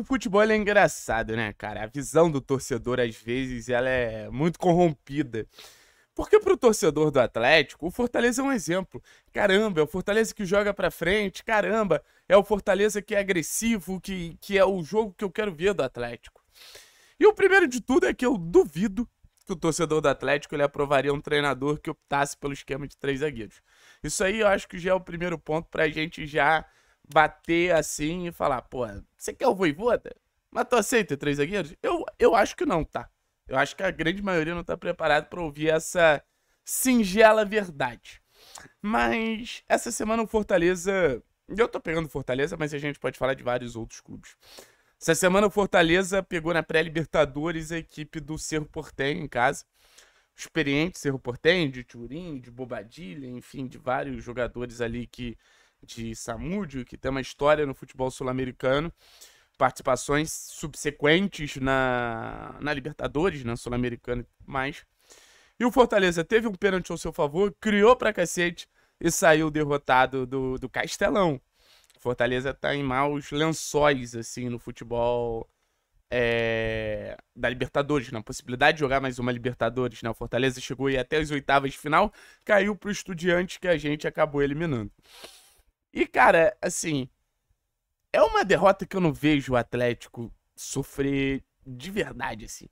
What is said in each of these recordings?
O futebol é engraçado, né, cara? A visão do torcedor, às vezes, ela é muito corrompida. Porque pro torcedor do Atlético, o Fortaleza é um exemplo. Caramba, é o Fortaleza que joga pra frente, caramba, é o Fortaleza que é agressivo, que, que é o jogo que eu quero ver do Atlético. E o primeiro de tudo é que eu duvido que o torcedor do Atlético ele aprovaria um treinador que optasse pelo esquema de três zagueiros. Isso aí eu acho que já é o primeiro ponto pra gente já bater assim e falar, pô, você quer o voivoda? Mas tu aceita três zagueiros? Eu, eu acho que não, tá? Eu acho que a grande maioria não tá preparado para ouvir essa singela verdade. Mas essa semana o Fortaleza. Eu tô pegando Fortaleza, mas a gente pode falar de vários outros clubes. Essa semana o Fortaleza pegou na pré-Libertadores a equipe do Cerro Portenho em casa. Experiente Cerro Portenho, de Turim, de Bobadilha, enfim, de vários jogadores ali que de Samúdio, que tem uma história no futebol sul-americano, participações subsequentes na, na Libertadores, na né, Sul-Americana e mais. E o Fortaleza teve um pênalti ao seu favor, criou pra cacete e saiu derrotado do, do Castelão. Fortaleza tá em maus lençóis, assim, no futebol é, da Libertadores, na possibilidade de jogar mais uma Libertadores, né? O Fortaleza chegou aí até as oitavas de final, caiu pro Estudiante que a gente acabou eliminando. E, cara, assim, é uma derrota que eu não vejo o Atlético sofrer de verdade, assim.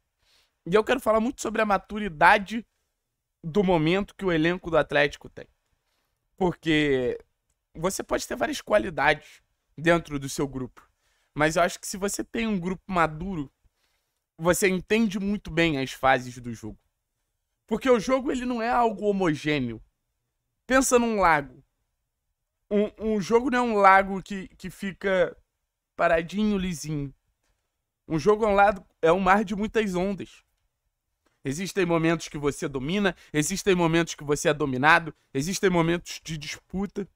E eu quero falar muito sobre a maturidade do momento que o elenco do Atlético tem. Porque você pode ter várias qualidades dentro do seu grupo. Mas eu acho que se você tem um grupo maduro, você entende muito bem as fases do jogo. Porque o jogo ele não é algo homogêneo. Pensa num lago. Um, um jogo não é um lago que, que fica paradinho, lisinho. Um jogo é um, lado, é um mar de muitas ondas. Existem momentos que você domina, existem momentos que você é dominado, existem momentos de disputa.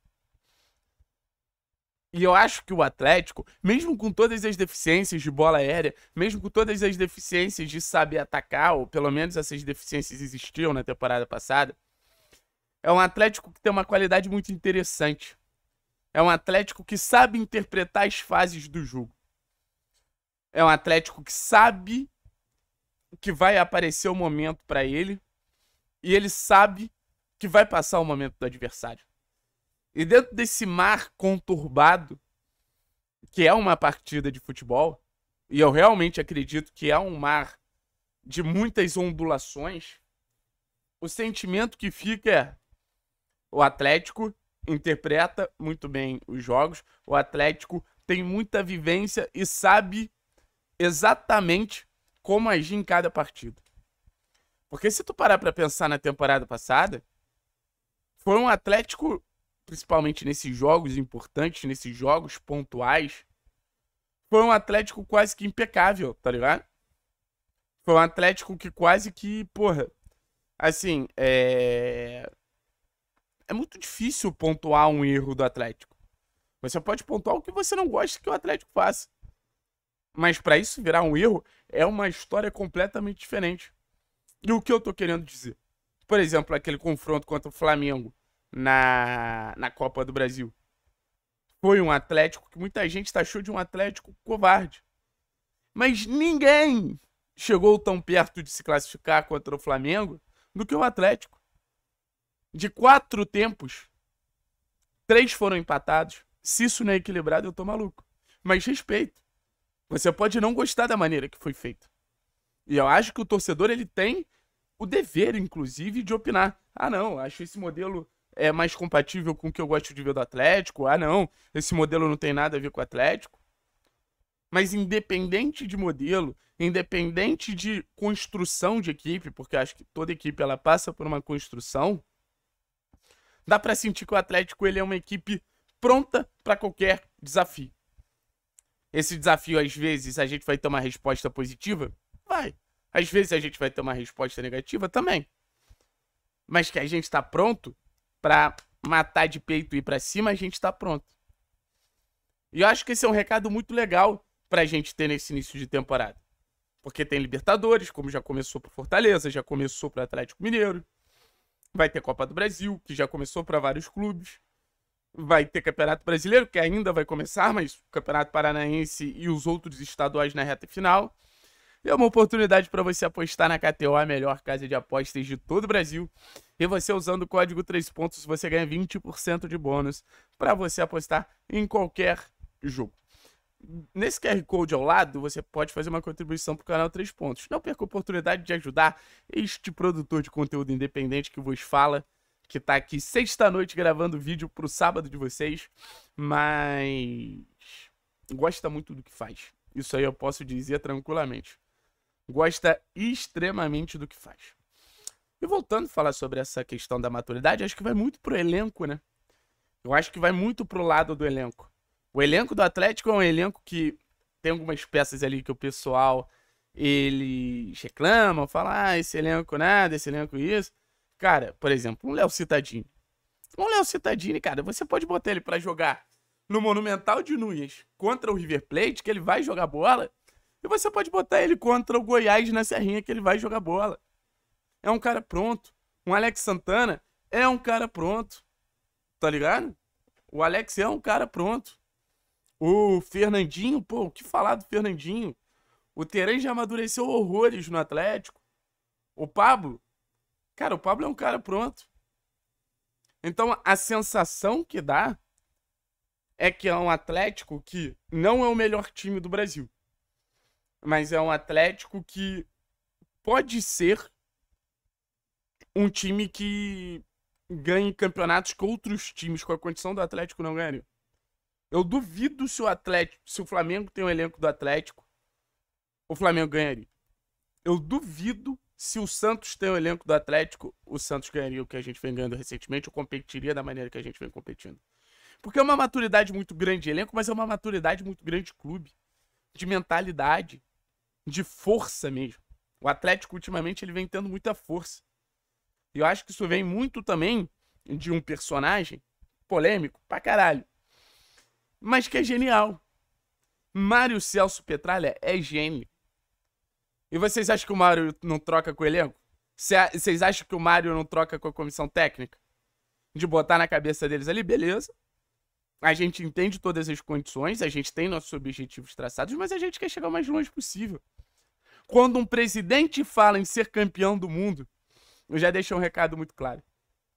E eu acho que o Atlético, mesmo com todas as deficiências de bola aérea, mesmo com todas as deficiências de saber atacar, ou pelo menos essas deficiências existiam na temporada passada, é um Atlético que tem uma qualidade muito interessante. É um Atlético que sabe interpretar as fases do jogo. É um Atlético que sabe que vai aparecer o momento para ele e ele sabe que vai passar o momento do adversário. E dentro desse mar conturbado, que é uma partida de futebol, e eu realmente acredito que é um mar de muitas ondulações, o sentimento que fica é o Atlético interpreta muito bem os jogos. O Atlético tem muita vivência e sabe exatamente como agir em cada partida. Porque se tu parar para pensar na temporada passada, foi um Atlético, principalmente nesses jogos importantes, nesses jogos pontuais, foi um Atlético quase que impecável, tá ligado? Foi um Atlético que quase que, porra, assim, é é muito difícil pontuar um erro do Atlético. Você pode pontuar o que você não gosta que o Atlético faça. Mas para isso virar um erro é uma história completamente diferente. E o que eu tô querendo dizer? Por exemplo, aquele confronto contra o Flamengo na, na Copa do Brasil. Foi um Atlético que muita gente achou de um Atlético covarde. Mas ninguém chegou tão perto de se classificar contra o Flamengo do que o Atlético. De quatro tempos, três foram empatados. Se isso não é equilibrado, eu tô maluco. Mas respeito. Você pode não gostar da maneira que foi feito. E eu acho que o torcedor ele tem o dever, inclusive, de opinar. Ah, não, acho esse modelo é mais compatível com o que eu gosto de ver do Atlético. Ah, não, esse modelo não tem nada a ver com o Atlético. Mas independente de modelo, independente de construção de equipe, porque acho que toda equipe ela passa por uma construção, Dá para sentir que o Atlético ele é uma equipe pronta para qualquer desafio. Esse desafio, às vezes, a gente vai ter uma resposta positiva? Vai. Às vezes a gente vai ter uma resposta negativa também. Mas que a gente está pronto para matar de peito e ir para cima, a gente está pronto. E eu acho que esse é um recado muito legal para a gente ter nesse início de temporada. Porque tem Libertadores, como já começou para Fortaleza, já começou para Atlético Mineiro. Vai ter Copa do Brasil, que já começou para vários clubes. Vai ter Campeonato Brasileiro, que ainda vai começar, mas o Campeonato Paranaense e os outros estaduais na reta final. É uma oportunidade para você apostar na KTO, a melhor casa de apostas de todo o Brasil. E você usando o código 3 pontos, você ganha 20% de bônus para você apostar em qualquer jogo. Nesse QR Code ao lado, você pode fazer uma contribuição para o canal 3 Pontos. Não perca a oportunidade de ajudar este produtor de conteúdo independente que vos fala, que está aqui sexta-noite gravando vídeo para o sábado de vocês, mas gosta muito do que faz. Isso aí eu posso dizer tranquilamente. Gosta extremamente do que faz. E voltando a falar sobre essa questão da maturidade, acho que vai muito pro elenco, né? Eu acho que vai muito pro lado do elenco. O elenco do Atlético é um elenco que tem algumas peças ali que o pessoal eles reclamam, falam, ah, esse elenco nada, esse elenco isso. Cara, por exemplo, um Léo Citadini. Um Léo Citadini, cara, você pode botar ele para jogar no Monumental de Núñez contra o River Plate, que ele vai jogar bola, e você pode botar ele contra o Goiás na Serrinha, que ele vai jogar bola. É um cara pronto. Um Alex Santana é um cara pronto. Tá ligado? O Alex é um cara pronto. O Fernandinho, pô, o que falar do Fernandinho? O Terém já amadureceu horrores no Atlético. O Pablo, cara, o Pablo é um cara pronto. Então a sensação que dá é que é um Atlético que não é o melhor time do Brasil, mas é um Atlético que pode ser um time que ganhe campeonatos que outros times com a condição do Atlético não ganhariam. Eu duvido se o Atlético, se o Flamengo tem o um elenco do Atlético, o Flamengo ganharia. Eu duvido se o Santos tem o um elenco do Atlético, o Santos ganharia o que a gente vem ganhando recentemente, ou competiria da maneira que a gente vem competindo. Porque é uma maturidade muito grande de elenco, mas é uma maturidade muito grande de clube, de mentalidade, de força mesmo. O Atlético ultimamente ele vem tendo muita força. E eu acho que isso vem muito também de um personagem polêmico pra caralho, mas que é genial. Mário Celso Petralha é gênio. E vocês acham que o Mário não troca com o elenco? Vocês acham que o Mário não troca com a comissão técnica? De botar na cabeça deles ali, beleza. A gente entende todas as condições, a gente tem nossos objetivos traçados, mas a gente quer chegar o mais longe possível. Quando um presidente fala em ser campeão do mundo, eu já deixei um recado muito claro.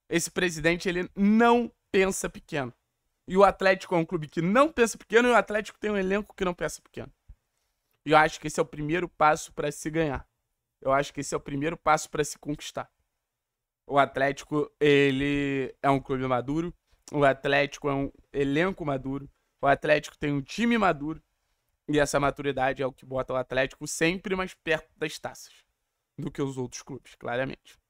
Esse presidente, ele não pensa pequeno. E o Atlético é um clube que não pensa pequeno e o Atlético tem um elenco que não pensa pequeno. E eu acho que esse é o primeiro passo para se ganhar. Eu acho que esse é o primeiro passo para se conquistar. O Atlético, ele é um clube maduro. O Atlético é um elenco maduro. O Atlético tem um time maduro. E essa maturidade é o que bota o Atlético sempre mais perto das taças do que os outros clubes, claramente.